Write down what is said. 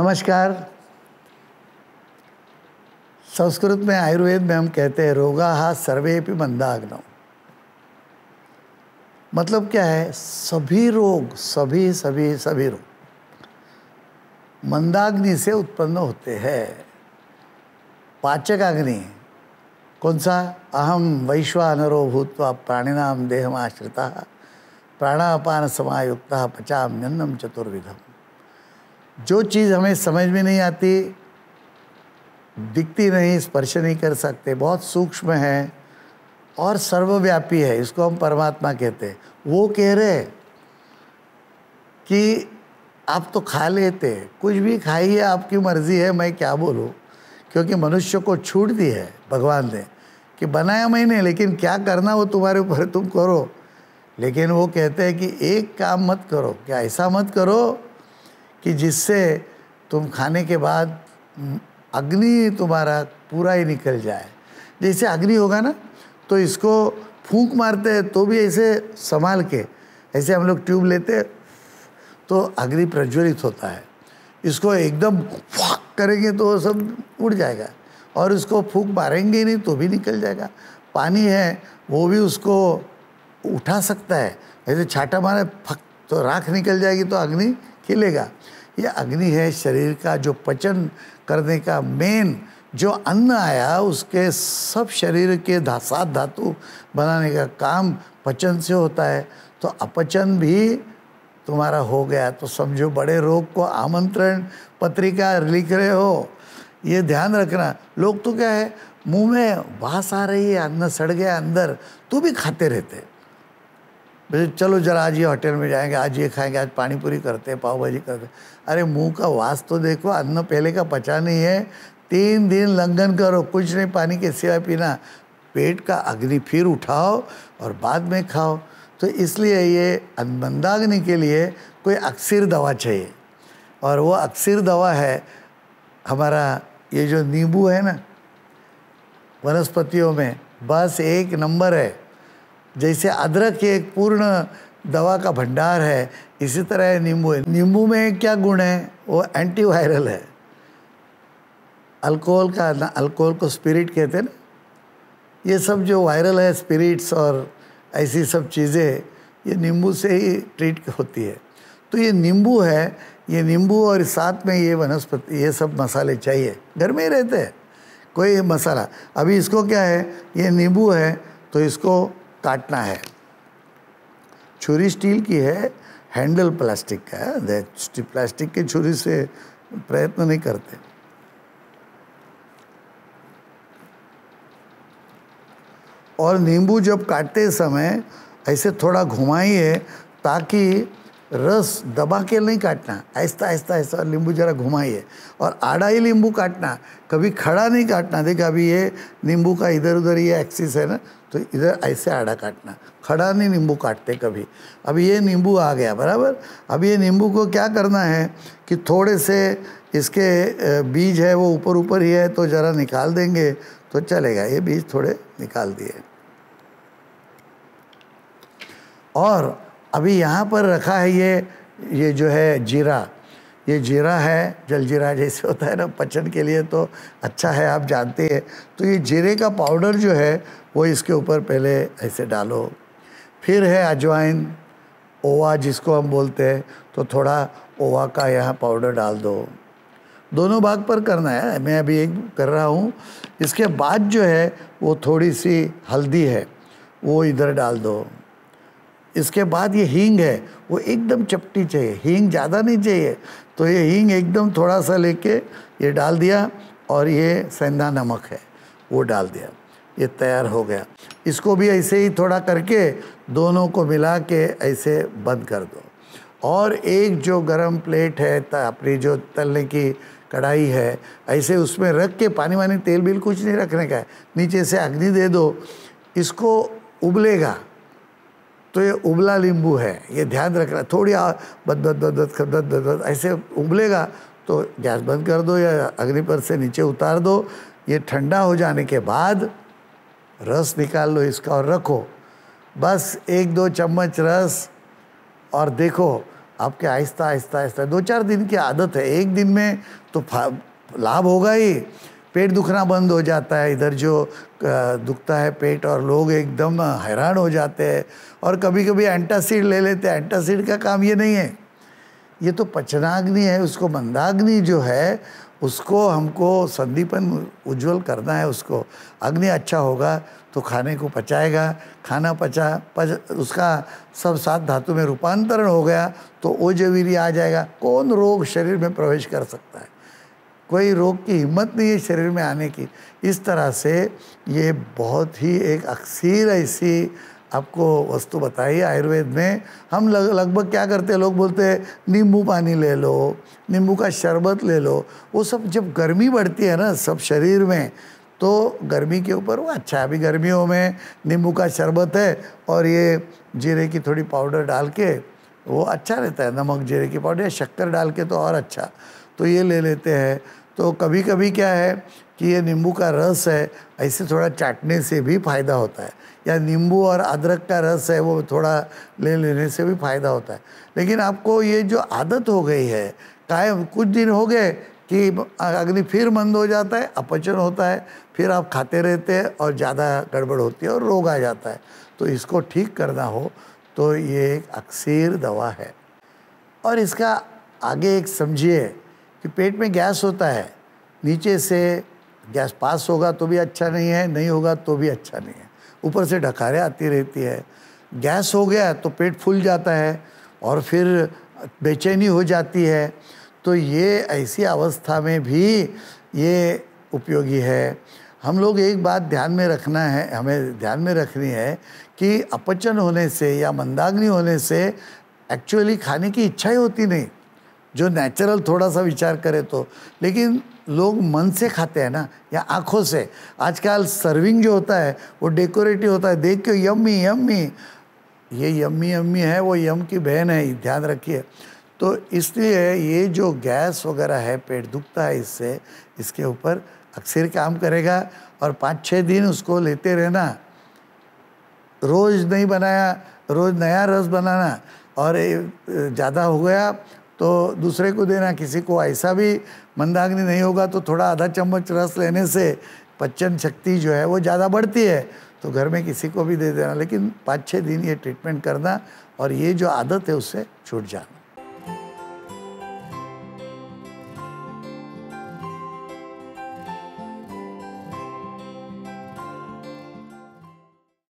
नमस्कार संस्कृत में आयुर्वेद में हम कहते हैं रोगा हा सर्वे भी मंदाग्न मतलब क्या है सभी रोग सभी सभी सभी रोग मंदाग्नि से उत्पन्न होते हैं पाचक अग्नि कौन सा अहम वैश्वानरो भूतवा प्राणिनाम देहमाश्रिता प्राणापान समायुक्ता पचाम्यन्नम चतुर्विधम जो चीज़ हमें समझ में नहीं आती दिखती नहीं स्पर्श नहीं कर सकते बहुत सूक्ष्म है और सर्वव्यापी है इसको हम परमात्मा कहते हैं वो कह रहे हैं कि आप तो खा लेते कुछ भी खाइए आपकी मर्जी है मैं क्या बोलूँ क्योंकि मनुष्य को छूट दी है भगवान ने कि बनाया मैंने लेकिन क्या करना वो तुम्हारे ऊपर तुम करो लेकिन वो कहते हैं कि एक काम मत करो क्या ऐसा मत करो कि जिससे तुम खाने के बाद अग्नि तुम्हारा पूरा ही निकल जाए जैसे अग्नि होगा ना तो इसको फूंक मारते हैं तो भी ऐसे संभाल के ऐसे हम लोग ट्यूब लेते तो अग्नि प्रज्वलित होता है इसको एकदम फाक करेंगे तो सब उड़ जाएगा और इसको फूक मारेंगे ही नहीं तो भी निकल जाएगा पानी है वो भी उसको उठा सकता है ऐसे छाटा मारे फक तो राख निकल जाएगी तो अग्नि खिलेगा ये अग्नि है शरीर का जो पचन करने का मेन जो अन्न आया उसके सब शरीर के धा, सात धातु बनाने का काम पचन से होता है तो अपचन भी तुम्हारा हो गया तो समझो बड़े रोग को आमंत्रण पत्रिका लिख रहे हो ये ध्यान रखना लोग तो क्या है मुंह में वास आ रही है अन्न सड़ गया अंदर तो भी खाते रहते वैसे चलो जरा आज ये होटल में जाएंगे आज ये खाएंगे आज पानी पूरी करते हैं पाव भाजी करते अरे मुंह का वास तो देखो अन्न पहले का पचा नहीं है तीन दिन लंघन करो कुछ नहीं पानी के सिवाय पीना पेट का अग्नि फिर उठाओ और बाद में खाओ तो इसलिए ये मंदाग्नि के लिए कोई अक्सर दवा चाहिए और वो अक्सर दवा है हमारा ये जो नींबू है ना वनस्पतियों में बस एक नंबर है जैसे अदरक एक पूर्ण दवा का भंडार है इसी तरह है नींबू है नींबू में क्या गुण है वो एंटीवायरल है अल्कोहल का ना अल्कोहल को स्पिरिट कहते हैं ना ये सब जो वायरल है स्पिरिट्स और ऐसी सब चीज़ें ये नींबू से ही ट्रीट होती है तो ये नींबू है ये नींबू और साथ में ये वनस्पति ये सब मसाले चाहिए घर में ही रहते हैं कोई मसाला अभी इसको क्या है ये नींबू है तो इसको काटना है छुरी स्टील की है हैंडल प्लास्टिक का है प्लास्टिक के छुरी से प्रयत्न नहीं करते और नींबू जब काटते समय ऐसे थोड़ा घुमाइए ताकि रस दबा के नहीं काटना ऐसा ऐसा ऐसा नींबू जरा घुमाइए और आड़ा ही नींबू काटना कभी खड़ा नहीं काटना देखा अभी ये नींबू का इधर उधर ये एक्सिस है ना तो इधर ऐसे आड़ा काटना खड़ा नहीं नींबू काटते कभी अब ये नींबू आ गया बराबर अब ये नींबू को क्या करना है कि थोड़े से इसके बीज है वो ऊपर ऊपर ही है तो ज़रा निकाल देंगे तो चलेगा ये बीज थोड़े निकाल दिए और अभी यहाँ पर रखा है ये ये जो है जीरा ये जीरा है जल जीरा जैसे होता है ना पचन के लिए तो अच्छा है आप जानते हैं तो ये जीरे का पाउडर जो है वो इसके ऊपर पहले ऐसे डालो फिर है अजवाइन ओवा जिसको हम बोलते हैं तो थोड़ा ओवा का यहाँ पाउडर डाल दो दोनों भाग पर करना है मैं अभी एक कर रहा हूँ इसके बाद जो है वो थोड़ी सी हल्दी है वो इधर डाल दो इसके बाद ये हींग है वो एकदम चपटी चाहिए हींग ज़्यादा नहीं चाहिए तो ये हींग एकदम थोड़ा सा लेके ये डाल दिया और ये सेंधा नमक है वो डाल दिया ये तैयार हो गया इसको भी ऐसे ही थोड़ा करके दोनों को मिला के ऐसे बंद कर दो और एक जो गरम प्लेट है अपनी जो तलने की कढ़ाई है ऐसे उसमें रख के पानी वानी तेल बिल कुछ नहीं रखने का है नीचे से अग्नि दे दो इसको उबलेगा तो ये उबला नींबू है ये ध्यान रखना थोड़ी बद बद बद बद बद बद बद ऐसे उबलेगा तो गैस बंद कर दो या अग्नि पर से नीचे उतार दो ये ठंडा हो जाने के बाद रस निकाल लो इसका और रखो बस एक दो चम्मच रस और देखो आपके आहिस्ता आहिस्ता आहिस्ता दो चार दिन की आदत है एक दिन में तो लाभ होगा ही पेट दुखना बंद हो जाता है इधर जो दुखता है पेट और लोग एकदम हैरान हो जाते हैं और कभी कभी एंटासिड ले लेते हैं एंटासिड का काम ये नहीं है ये तो पचनाग्नि है उसको मंदाग्नि जो है उसको हमको संदीपन उज्जवल करना है उसको अग्नि अच्छा होगा तो खाने को पचाएगा खाना पचा पच उसका सब सात धातु में रूपांतरण हो गया तो ओजवीरी आ जाएगा कौन रोग शरीर में प्रवेश कर सकता है कोई रोग की हिम्मत नहीं है शरीर में आने की इस तरह से ये बहुत ही एक अक्सर ऐसी आपको वस्तु बताई आयुर्वेद में हम लग लगभग क्या करते हैं लोग बोलते हैं नींबू पानी ले लो नींबू का शरबत ले लो वो सब जब गर्मी बढ़ती है ना सब शरीर में तो गर्मी के ऊपर वो अच्छा है अभी गर्मियों में नींबू का शरबत है और ये जीरे की थोड़ी पाउडर डाल के वो अच्छा रहता है नमक जीरे की पाउडर या शक्कर डाल के तो और अच्छा तो ये ले लेते हैं तो कभी कभी क्या है कि ये नींबू का रस है ऐसे थोड़ा चाटने से भी फ़ायदा होता है या नींबू और अदरक का रस है वो थोड़ा ले लेने से भी फ़ायदा होता है लेकिन आपको ये जो आदत हो गई है कायम कुछ दिन हो गए कि अग्नि फिर मंद हो जाता है अपचन होता है फिर आप खाते रहते हैं और ज़्यादा गड़बड़ होती है और रोग आ जाता है तो इसको ठीक करना हो तो ये एक अक्सर दवा है और इसका आगे एक समझिए कि पेट में गैस होता है नीचे से गैस पास होगा तो भी अच्छा नहीं है नहीं होगा तो भी अच्छा नहीं है ऊपर से ढकारें आती रहती है गैस हो गया तो पेट फूल जाता है और फिर बेचैनी हो जाती है तो ये ऐसी अवस्था में भी ये उपयोगी है हम लोग एक बात ध्यान में रखना है हमें ध्यान में रखनी है कि अपचन होने से या मंदाग्नि होने से एक्चुअली खाने की इच्छा ही होती नहीं जो नेचुरल थोड़ा सा विचार करे तो लेकिन लोग मन से खाते हैं ना या आँखों से आजकल सर्विंग जो होता है वो डेकोरेटिव होता है देख के यम्मी यम्मी ये यम्मी यम्मी है वो यम की बहन है ध्यान रखिए तो इसलिए ये जो गैस वगैरह है पेट दुखता है इससे इसके ऊपर अक्सर काम करेगा और पाँच छः दिन उसको लेते रहना रोज़ नहीं बनाया रोज़ नया रस बनाना और ज़्यादा हो गया तो दूसरे को देना किसी को ऐसा भी मंदाग्नि नहीं होगा तो थोड़ा आधा चम्मच रस लेने से पचन शक्ति जो है वो ज़्यादा बढ़ती है तो घर में किसी को भी दे देना लेकिन पाँच छः दिन ये ट्रीटमेंट करना और ये जो आदत है उससे छूट जाना